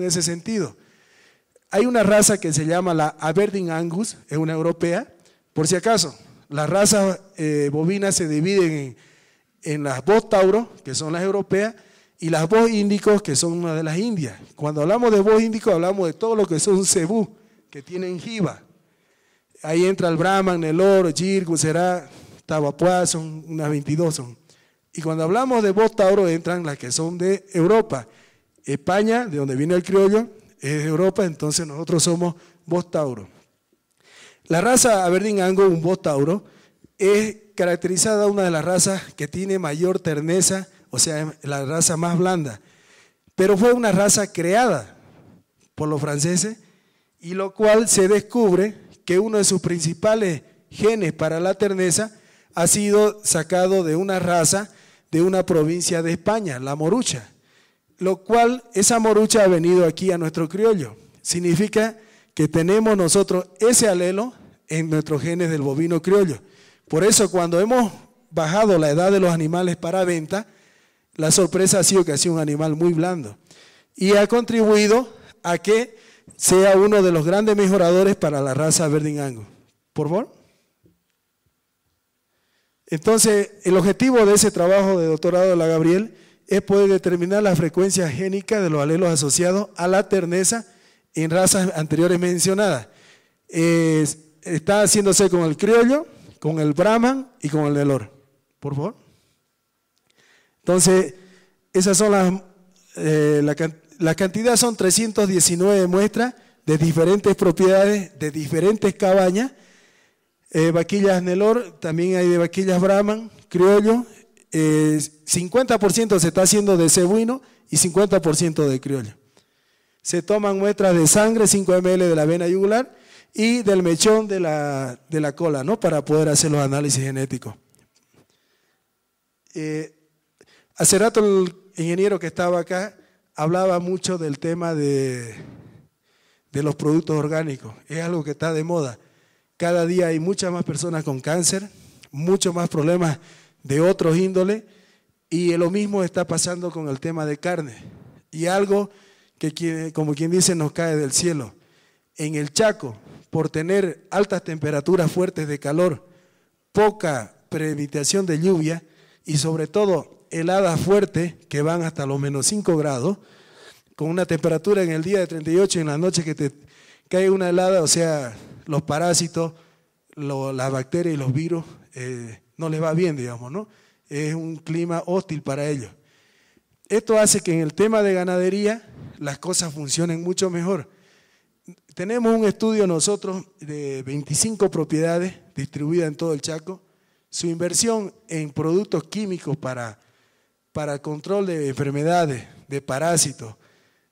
en ese sentido. Hay una raza que se llama la Aberdeen Angus, es una europea, por si acaso. Las razas eh, bovinas se dividen en, las voz Tauro, que son las europeas, y las voz índicos, que son una de las indias. Cuando hablamos de voz índico, hablamos de todo lo que son cebú, que tienen jiba. Ahí entra el Brahman, el Oro, Jir, será Tabapuá, son unas 22 son. Y cuando hablamos de voz Tauro, entran las que son de Europa. España, de donde viene el criollo, es Europa, entonces nosotros somos Bostauro. La raza Aberdeen Angus, un Bostauro, es caracterizada una de las razas que tiene mayor terneza, o sea, la raza más blanda. Pero fue una raza creada por los franceses y lo cual se descubre que uno de sus principales genes para la terneza ha sido sacado de una raza de una provincia de España, la morucha lo cual esa morucha ha venido aquí a nuestro criollo. Significa que tenemos nosotros ese alelo en nuestros genes del bovino criollo. Por eso cuando hemos bajado la edad de los animales para venta, la sorpresa ha sido que ha sido un animal muy blando. Y ha contribuido a que sea uno de los grandes mejoradores para la raza verdingango. ¿Por favor? Entonces, el objetivo de ese trabajo de doctorado de la Gabriel es poder determinar la frecuencia génica de los alelos asociados a la terneza en razas anteriores mencionadas. está haciéndose con el criollo, con el brahman y con el nelor. Por favor. Entonces, esas son las, eh, la, cantidad son 319 muestras de diferentes propiedades, de diferentes cabañas, eh, vaquillas Nelor, también hay de vaquillas Brahman, criollo, 50% eh, se está haciendo de cebuino y 50% de criollo. Se toman muestras de sangre, 5 ml de la vena yugular y del mechón de la, cola, ¿no? Para poder hacer los análisis genéticos. Eh, hace rato el ingeniero que estaba acá hablaba mucho del tema de, de los productos orgánicos. Es algo que está de moda. Cada día hay muchas más personas con cáncer, muchos más problemas de otros índole. Y lo mismo está pasando con el tema de carne. Y algo que, como quien dice, nos cae del cielo. En el Chaco, por tener altas temperaturas fuertes de calor, poca premeditación de lluvia y sobre todo heladas fuertes que van hasta los menos 5 grados, con una temperatura en el día de 38 y en la noche que te cae una helada, o sea, los parásitos, las bacterias y los virus eh, no les va bien, digamos, ¿no? Es un clima hostil para ellos. Esto hace que en el tema de ganadería las cosas funcionen mucho mejor. Tenemos un estudio nosotros de 25 propiedades distribuidas en todo el Chaco. Su inversión en productos químicos para, para control de enfermedades, de parásitos,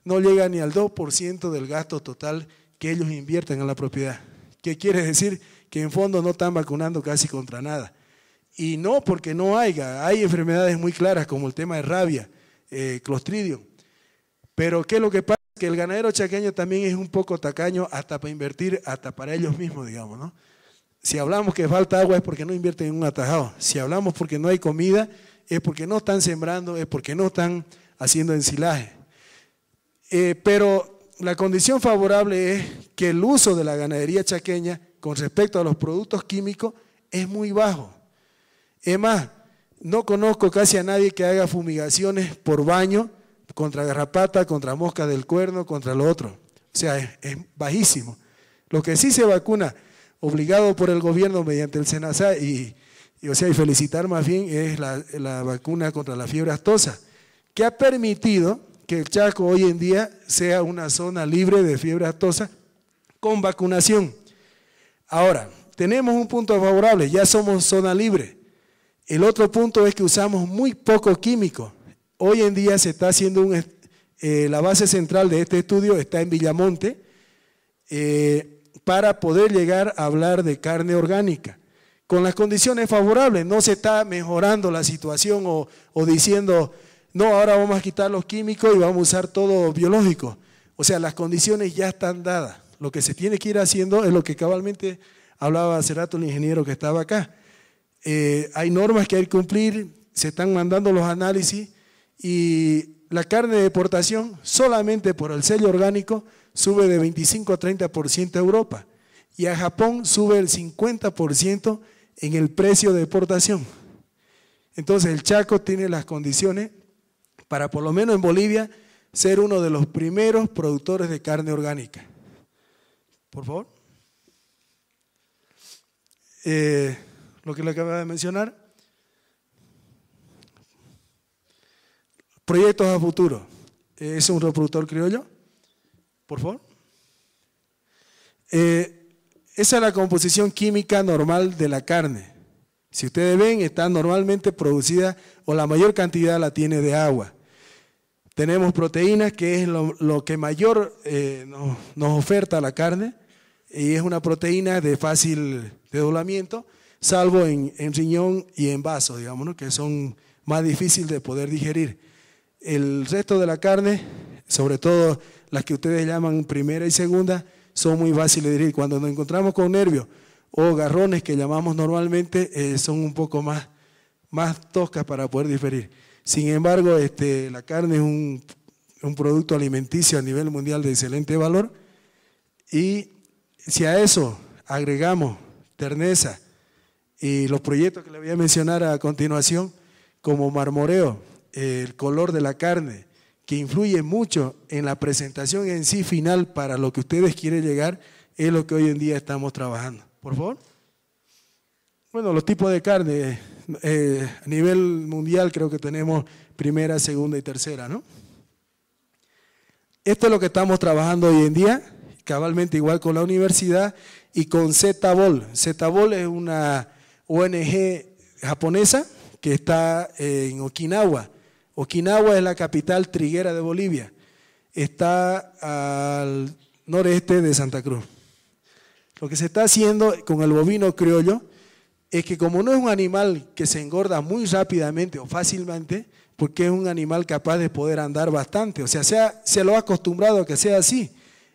no llega ni al 2% del gasto total que ellos invierten en la propiedad. ¿Qué quiere decir? Que en fondo no están vacunando casi contra nada. Y no porque no haya, hay enfermedades muy claras como el tema de rabia, clostridium. Eh, clostridio. Pero ¿qué es lo que pasa? Que el ganadero chaqueño también es un poco tacaño hasta para invertir, hasta para ellos mismos, digamos, ¿no? Si hablamos que falta agua es porque no invierten en un atajado. Si hablamos porque no hay comida es porque no están sembrando, es porque no están haciendo ensilaje. Eh, pero la condición favorable es que el uso de la ganadería chaqueña con respecto a los productos químicos es muy bajo. Es no conozco casi a nadie que haga fumigaciones por baño contra garrapata, contra mosca del cuerno, contra lo otro. O sea, es, bajísimo. Lo que sí se vacuna, obligado por el gobierno mediante el SENASA y, o sea, y felicitar más bien es la, vacuna contra la fiebre aftosa, que ha permitido que el Chaco hoy en día sea una zona libre de fiebre aftosa con vacunación. Ahora, tenemos un punto favorable, ya somos zona libre. El otro punto es que usamos muy poco químico. Hoy en día se está haciendo eh, la base central de este estudio está en Villamonte eh, para poder llegar a hablar de carne orgánica. Con las condiciones favorables, no se está mejorando la situación o, o diciendo, no, ahora vamos a quitar los químicos y vamos a usar todo biológico. O sea, las condiciones ya están dadas. Lo que se tiene que ir haciendo es lo que cabalmente hablaba hace rato el ingeniero que estaba acá. Eh, hay normas que hay que cumplir, se están mandando los análisis y la carne de deportación solamente por el sello orgánico sube de 25 a 30% a Europa y a Japón sube el 50% en el precio de deportación. Entonces el Chaco tiene las condiciones para por lo menos en Bolivia ser uno de los primeros productores de carne orgánica. Por favor. Eh, lo que le acabo de mencionar. Proyectos a futuro. Es un reproductor criollo. Por favor. Eh, esa es la composición química normal de la carne. Si ustedes ven, está normalmente producida o la mayor cantidad la tiene de agua. Tenemos proteínas, que es lo, que mayor eh, nos, oferta la carne, y es una proteína de fácil doblamiento, salvo en, riñón y en vaso, digamos, que son más difíciles de poder digerir. El resto de la carne, sobre todo las que ustedes llaman primera y segunda, son muy fáciles de digerir. Cuando nos encontramos con nervios o garrones que llamamos normalmente, eh, son un poco más, toscas para poder digerir. Sin embargo, este, la carne es un, un producto alimenticio a nivel mundial de excelente valor y si a eso agregamos terneza, y los proyectos que le voy a mencionar a continuación, como marmoreo, el color de la carne, que influye mucho en la presentación en sí final para lo que ustedes quieren llegar, es lo que hoy en día estamos trabajando. Por favor. Bueno, los tipos de carne, eh, a nivel mundial creo que tenemos primera, segunda y tercera, ¿no? Esto es lo que estamos trabajando hoy en día, cabalmente igual con la universidad y con Z-Ball. Z-Ball es una ONG japonesa que está eh, en Okinawa. Okinawa es la capital triguera de Bolivia. Está al noreste de Santa Cruz. Lo que se está haciendo con el bovino criollo es que como no es un animal que se engorda muy rápidamente o fácilmente, porque es un animal capaz de poder andar bastante, o sea, se, lo ha acostumbrado a que sea así.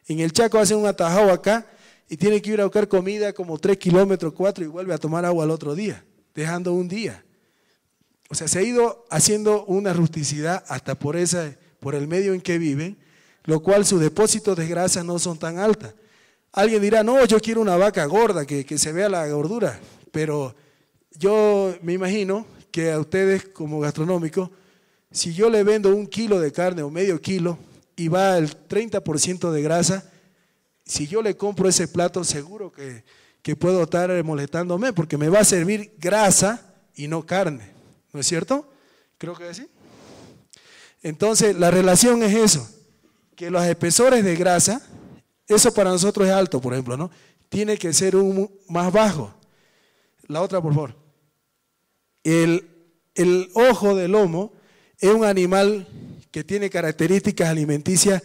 En el Chaco hacen un atajado acá y tiene que ir a buscar comida como 3 kilómetros, 4 y vuelve a tomar agua al otro día, dejando un día. O sea, se ha ido haciendo una rusticidad hasta por, esa, por el medio en que viven, lo cual sus depósitos de grasa no son tan altos. Alguien dirá, no, yo quiero una vaca gorda, que, que se vea la gordura, pero yo me imagino que a ustedes como gastronómicos, si yo le vendo un kilo de carne o medio kilo y va el 30% de grasa, si yo le compro ese plato, seguro que, que puedo estar molestándome porque me va a servir grasa y no carne. ¿No es cierto? Creo que sí. Entonces, la relación es eso, que los espesores de grasa, eso para nosotros es alto, por ejemplo, ¿no? Tiene que ser un más bajo. La otra, por favor. El, el ojo del lomo es un animal que tiene características alimenticias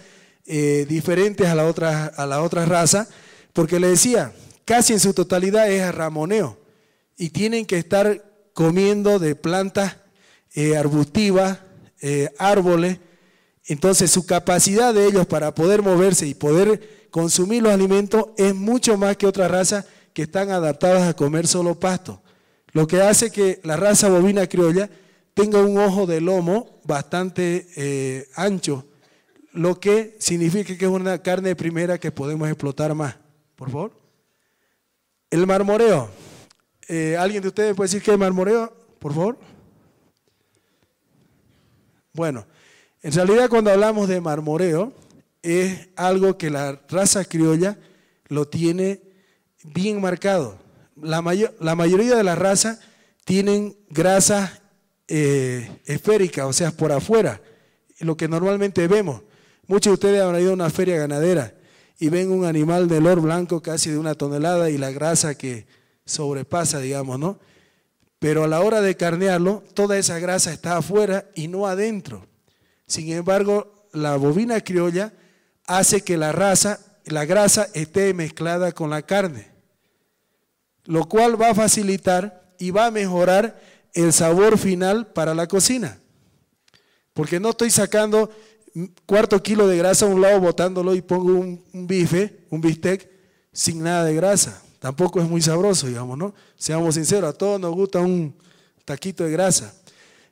eh, diferentes a la, otra, a la otra raza, porque le decía, casi en su totalidad es ramoneo y tienen que estar comiendo de plantas eh, arbustivas, eh, árboles. Entonces su capacidad de ellos para poder moverse y poder consumir los alimentos es mucho más que otras razas que están adaptadas a comer solo pasto. Lo que hace que la raza bovina criolla tenga un ojo de lomo bastante ancho lo que significa que es una carne primera que podemos explotar más. Por favor. El marmoreo. Eh, ¿Alguien de ustedes puede decir qué es marmoreo? Por favor. Bueno, en realidad cuando hablamos de marmoreo es algo que la raza criolla lo tiene bien marcado. La, la mayoría de las razas tienen grasa eh, esférica, o sea, por afuera, lo que normalmente vemos. Muchos de ustedes habrán ido a una feria ganadera y ven un animal de olor blanco casi de una tonelada y la grasa que sobrepasa, digamos, ¿no? Pero a la hora de carnearlo, toda esa grasa está afuera y no adentro. Sin embargo, la bobina criolla hace que la, raza, la grasa esté mezclada con la carne, lo cual va a facilitar y va a mejorar el sabor final para la cocina. Porque no estoy sacando cuarto kilo de grasa a un lado botándolo y pongo un, bife, un bistec, sin nada de grasa. Tampoco es muy sabroso, digamos, ¿no? Seamos sinceros, a todos nos gusta un taquito de grasa.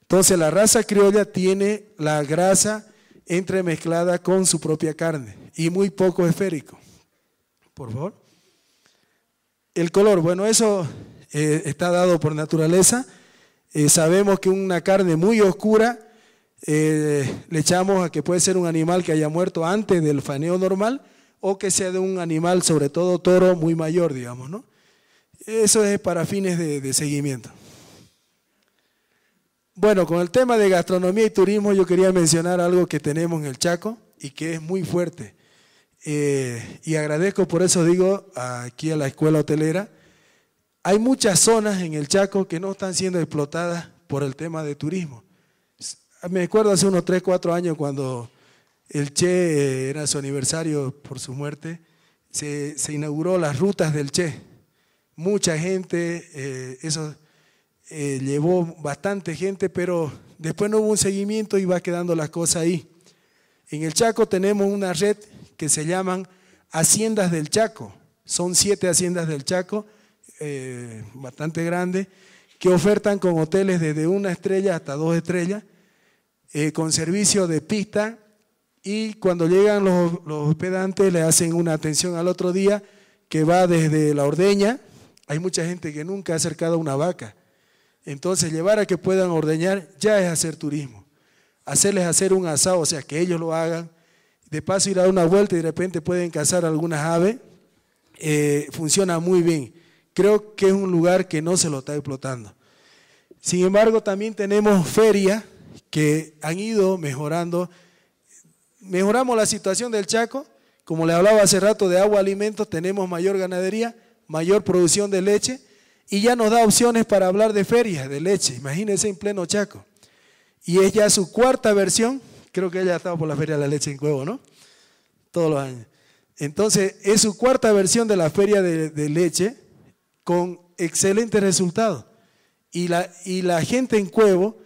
Entonces la raza criolla tiene la grasa entremezclada con su propia carne y muy poco esférico. Por favor. El color, bueno, eso eh, está dado por naturaleza. Eh, sabemos que una carne muy oscura eh, le echamos a que puede ser un animal que haya muerto antes del faneo normal o que sea de un animal, sobre todo toro, muy mayor, digamos, ¿no? Eso es para fines de, seguimiento. Bueno, con el tema de gastronomía y turismo yo quería mencionar algo que tenemos en el Chaco y que es muy fuerte. Eh, y agradezco por eso, digo, aquí a la escuela hotelera. Hay muchas zonas en el Chaco que no están siendo explotadas por el tema de turismo me acuerdo hace unos 3, 4 años cuando el Che era su aniversario por su muerte, se, inauguró las rutas del Che. Mucha gente, eh, eso eh, llevó bastante gente, pero después no hubo un seguimiento y va quedando las cosas ahí. En el Chaco tenemos una red que se llaman Haciendas del Chaco. Son siete haciendas del Chaco, eh, bastante grandes, que ofertan con hoteles desde una estrella hasta dos estrellas eh, con servicio de pista y cuando llegan los, hospedantes le hacen una atención al otro día que va desde la ordeña. Hay mucha gente que nunca ha acercado una vaca. Entonces llevar a que puedan ordeñar ya es hacer turismo. Hacerles hacer un asado, o sea, que ellos lo hagan. De paso ir a una vuelta y de repente pueden cazar algunas aves. Eh, funciona muy bien. Creo que es un lugar que no se lo está explotando. Sin embargo, también tenemos ferias que han ido mejorando. Mejoramos la situación del Chaco, como le hablaba hace rato de agua, alimentos, tenemos mayor ganadería, mayor producción de leche y ya nos da opciones para hablar de ferias de leche, imagínense en pleno Chaco. Y es ya su cuarta versión, creo que ella estado por la feria de la leche en Cuevo, ¿no? Todos los años. Entonces, es su cuarta versión de la feria de, leche con excelente resultados. Y la, y la gente en Cuevo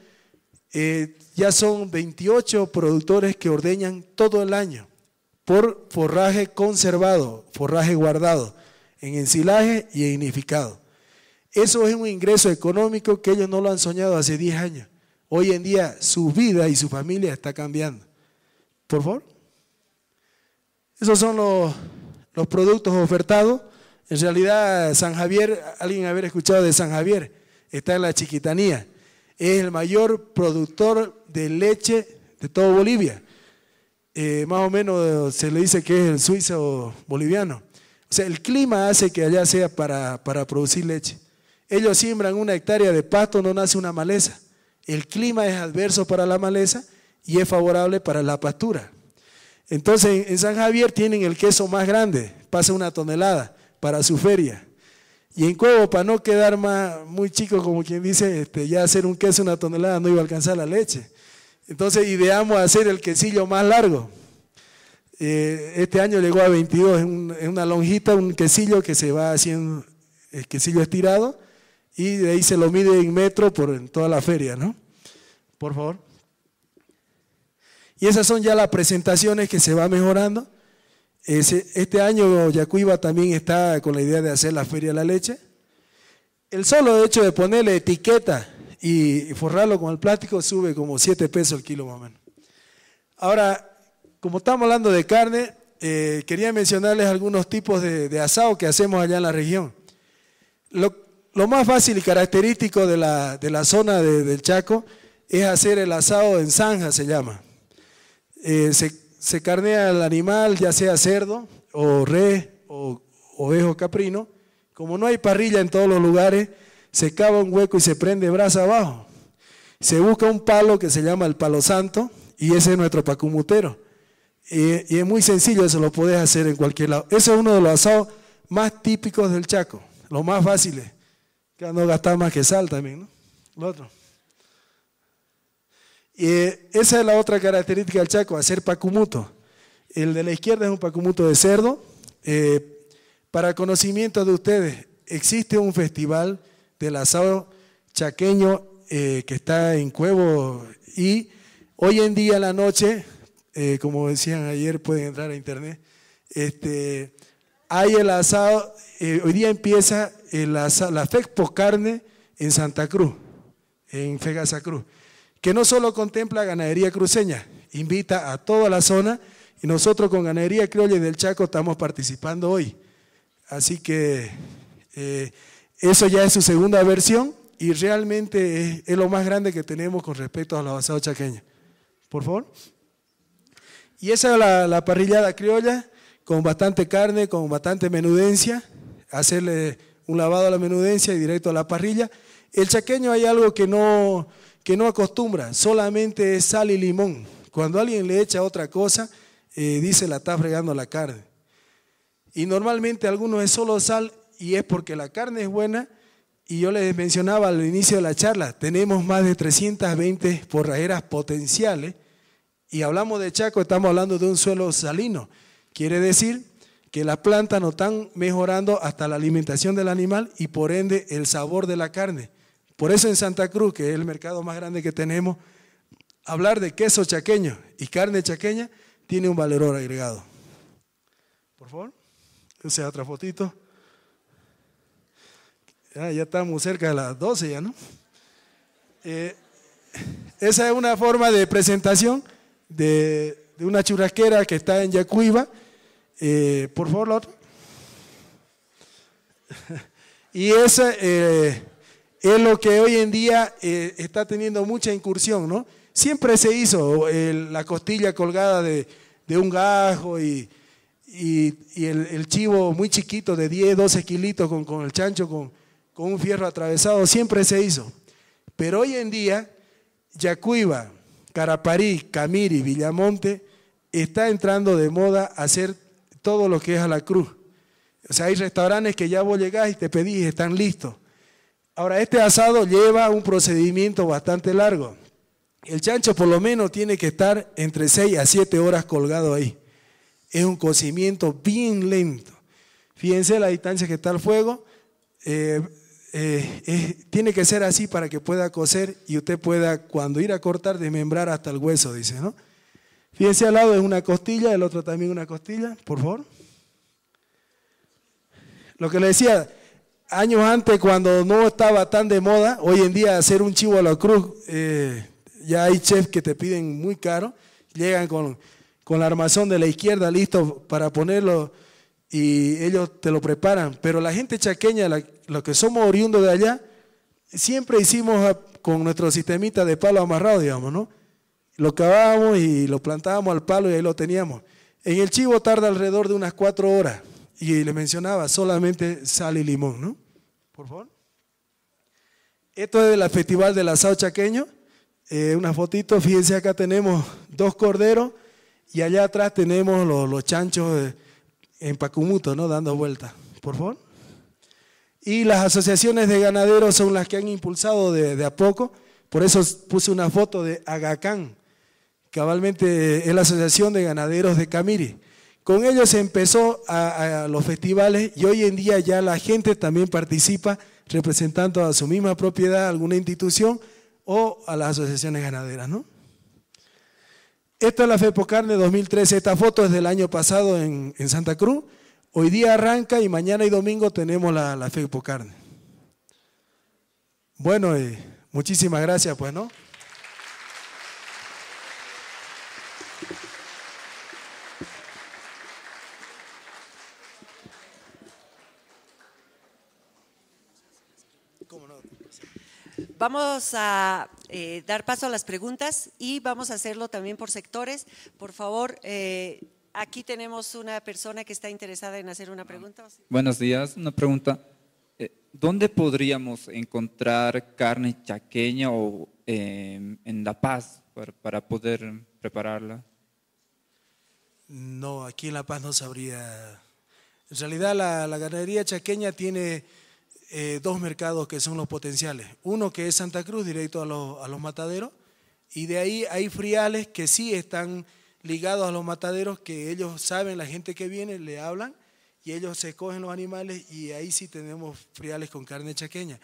eh, ya son 28 productores que ordeñan todo el año por forraje conservado, forraje guardado, en ensilaje y en unificado. Eso es un ingreso económico que ellos no lo han soñado hace 10 años. Hoy en día su vida y su familia está cambiando. Por favor. Esos son los, los productos ofertados. En realidad, San Javier, alguien haber escuchado de San Javier, está en la chiquitanía es el mayor productor de leche de todo Bolivia. Eh, más o menos se le dice que es el suizo boliviano. O sea, el clima hace que allá sea para, para producir leche. Ellos siembran una hectárea de pasto, no nace una maleza. El clima es adverso para la maleza y es favorable para la pastura. Entonces, en San Javier tienen el queso más grande, pasa una tonelada para su feria. Y en Cuevo, para no quedar más, muy chico, como quien dice, este, ya hacer un queso una tonelada no iba a alcanzar la leche. Entonces ideamos hacer el quesillo más largo. Eh, este año llegó a 22, es, una lonjita, un quesillo que se va haciendo, el quesillo estirado, y de ahí se lo mide en metro por en toda la feria, ¿no? Por favor. Y esas son ya las presentaciones que se va mejorando este año Yacuiba también está con la idea de hacer la Feria de la Leche. El solo hecho de ponerle etiqueta y forrarlo con el plástico sube como 7 pesos el kilo más menos. Ahora, como estamos hablando de carne, eh, quería mencionarles algunos tipos de, asado que hacemos allá en la región. Lo, más fácil y característico de la, de la zona del Chaco es hacer el asado en zanja, se llama. Eh, se se carnea al animal, ya sea cerdo o re o ovejo caprino, como no hay parrilla en todos los lugares, se cava un hueco y se prende brasa abajo. Se busca un palo que se llama el palo santo y ese es nuestro pacumutero. Y, es muy sencillo, eso lo puedes hacer en cualquier lado. Ese es uno de los asados más típicos del Chaco, lo más fácil. que no gastar más que sal también, ¿no? Lo otro. Y esa es la otra característica del Chaco, hacer pacumuto. El de la izquierda es un pacumuto de cerdo. Eh, para conocimiento de ustedes, existe un festival del asado chaqueño eh, que está en Cuevo y hoy en día la noche, eh, como decían ayer, pueden entrar a internet, este, hay el asado, hoy día empieza el asado, la FECPO Carne en Santa Cruz, en Fegasa Cruz que no solo contempla ganadería cruceña, invita a toda la zona y nosotros con Ganadería Criolla del Chaco estamos participando hoy. Así que eh, eso ya es su segunda versión y realmente es, lo más grande que tenemos con respecto a los asados chaqueños. Por favor. Y esa es la, la parrillada criolla con bastante carne, con bastante menudencia, hacerle un lavado a la menudencia y directo a la parrilla. El chaqueño hay algo que no, acostumbra, solamente es sal y limón. Cuando alguien le echa otra cosa, eh, dice la está fregando la carne. Y normalmente algunos es solo sal y es porque la carne es buena. Y yo les mencionaba al inicio de la charla, tenemos más de 320 forrajeras potenciales y hablamos de Chaco, estamos hablando de un suelo salino. Quiere decir que las plantas no están mejorando hasta la alimentación del animal y por ende el sabor de la carne. Por eso en Santa Cruz, que es el mercado más grande que tenemos, hablar de queso chaqueño y carne chaqueña tiene un valor agregado. Por favor, esa otra fotito. ya estamos cerca de las 12 ya, ¿no? Eh, esa es una forma de presentación de, una churrasquera que está en Yacuiba. Eh, por favor, la y esa... Eh, es lo que hoy en día eh, está teniendo mucha incursión, ¿no? Siempre se hizo la costilla colgada de, un gajo y, el, chivo muy chiquito de 10, 12 kilitos con, con el chancho, con, un fierro atravesado, siempre se hizo. Pero hoy en día, Yacuiba, Caraparí, Camiri, Villamonte, está entrando de moda hacer todo lo que es a la cruz. O sea, hay restaurantes que ya vos llegás y te pedís, están listos. Ahora, este asado lleva un procedimiento bastante largo. El chancho por lo menos tiene que estar entre 6 a 7 horas colgado ahí. Es un cocimiento bien lento. Fíjense la distancia que está el fuego. Eh, eh, tiene que ser así para que pueda cocer y usted pueda, cuando ir a cortar, desmembrar hasta el hueso, dice, ¿no? Fíjense al lado es una costilla, el otro también una costilla, por favor. Lo que le decía, años antes, cuando no estaba tan de moda, hoy en día hacer un chivo a la cruz, eh, ya hay chefs que te piden muy caro, llegan con, con la armazón de la izquierda listo para ponerlo y ellos te lo preparan. Pero la gente chaqueña, los que somos oriundos de allá, siempre hicimos con nuestro sistemita de palo amarrado, digamos, ¿no? Lo cavábamos y lo plantábamos al palo y ahí lo teníamos. En el chivo tarda alrededor de unas cuatro horas. Y le mencionaba, solamente sal y limón, ¿no? Por favor. Esto es del Festival del Asado Chaqueño. Eh, una fotito, fíjense acá tenemos dos corderos y allá atrás tenemos los, chanchos en Pacumuto, ¿no? Dando vuelta, Por favor. Y las asociaciones de ganaderos son las que han impulsado de, de a poco. Por eso puse una foto de Agacán, cabalmente eh, es la Asociación de Ganaderos de Camiri. Con ellos empezó a, los festivales y hoy en día ya la gente también participa representando a su misma propiedad, alguna institución o a las asociaciones ganaderas, ¿no? Esta es la FEPOCARNE 2013, esta foto es del año pasado en, Santa Cruz. Hoy día arranca y mañana y domingo tenemos la, la Carne. Bueno, eh, muchísimas gracias, pues, ¿no? Vamos a eh, dar paso a las preguntas y vamos a hacerlo también por sectores. Por favor, eh, aquí tenemos una persona que está interesada en hacer una pregunta. Buenos días, una pregunta. Eh, ¿Dónde podríamos encontrar carne chaqueña o em, en La Paz para, poder prepararla? No, aquí en La Paz no sabría. En realidad la ganadería chaqueña tiene eh, dos mercados que son los potenciales. Uno que es Santa Cruz, directo a los, mataderos, y de ahí hay friales que sí están ligados a los mataderos, que ellos saben, la gente que viene, le hablan, y ellos se cogen los animales, y ahí sí tenemos friales con carne chaqueña.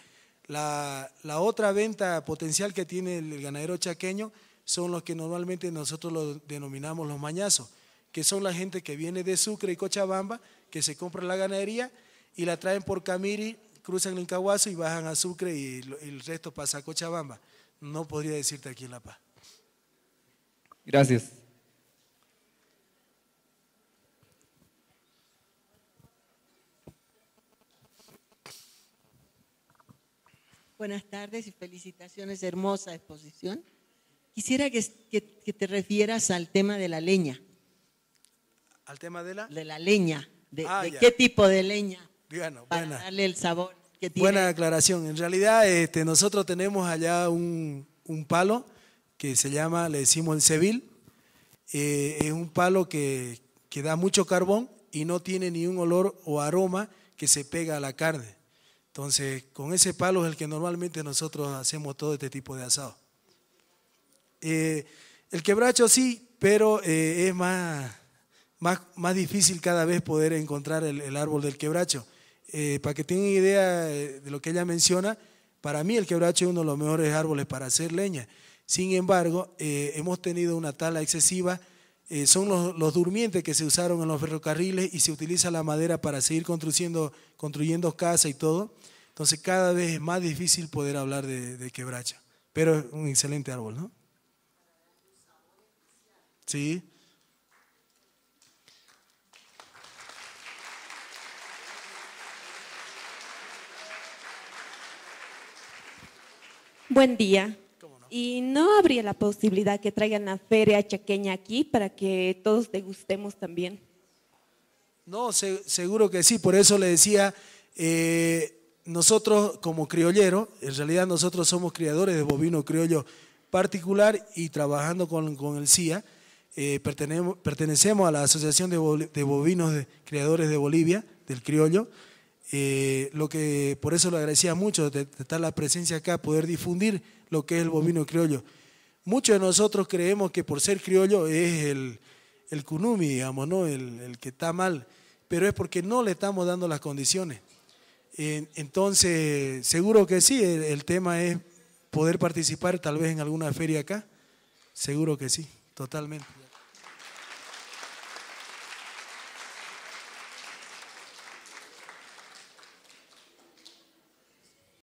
La, la otra venta potencial que tiene el ganadero chaqueño son los que normalmente nosotros los denominamos los mañazos, que son la gente que viene de Sucre y Cochabamba, que se compra la ganadería y la traen por Camiri cruzan el Incahuazo y bajan a Sucre y el resto pasa a Cochabamba. No podría decirte aquí en La Paz. Gracias. Buenas tardes y felicitaciones, hermosa exposición. Quisiera que, te refieras al tema de la leña. ¿Al tema de la? De la leña. de ah, qué tipo de leña? Bueno, para el sabor que Buena aclaración. En realidad, este, nosotros tenemos allá un, palo que se llama, le decimos en Seville eh, es un palo que, da mucho carbón y no tiene ni un olor o aroma que se pega a la carne. Entonces, con ese palo es el que normalmente nosotros hacemos todo este tipo de asado. Eh, el quebracho sí, pero eh, es más, más, difícil cada vez poder encontrar el árbol del quebracho. Eh, para que tengan idea eh, de lo que ella menciona, para mí el quebracho es uno de los mejores árboles para hacer leña. Sin embargo, eh, hemos tenido una tala excesiva. son los, los, durmientes que se usaron en los ferrocarriles y se utiliza la madera para seguir construyendo, construyendo casas y todo. Entonces cada vez es más difícil poder hablar de, quebracho. quebracha. Pero es un excelente árbol, ¿no? Sí. buen día. Y no habría la posibilidad que traigan la feria chaqueña aquí para que todos degustemos también. No, seguro que sí, por eso le decía, eh, nosotros como criollero, en realidad nosotros somos criadores de bovino criollo particular y trabajando con, con el CIA, eh, pertenecemos, a la Asociación de, Bovinos Criadores de Bolivia, del criollo, eh, lo que por eso lo agradecía mucho de, estar la presencia acá, poder difundir lo que es el bovino criollo. Muchos de nosotros creemos que por ser criollo es el, el kunumi, digamos, ¿no? El, que está mal, pero es porque no le estamos dando las condiciones. entonces, seguro que sí, el, tema es poder participar tal vez en alguna feria acá, seguro que sí, totalmente.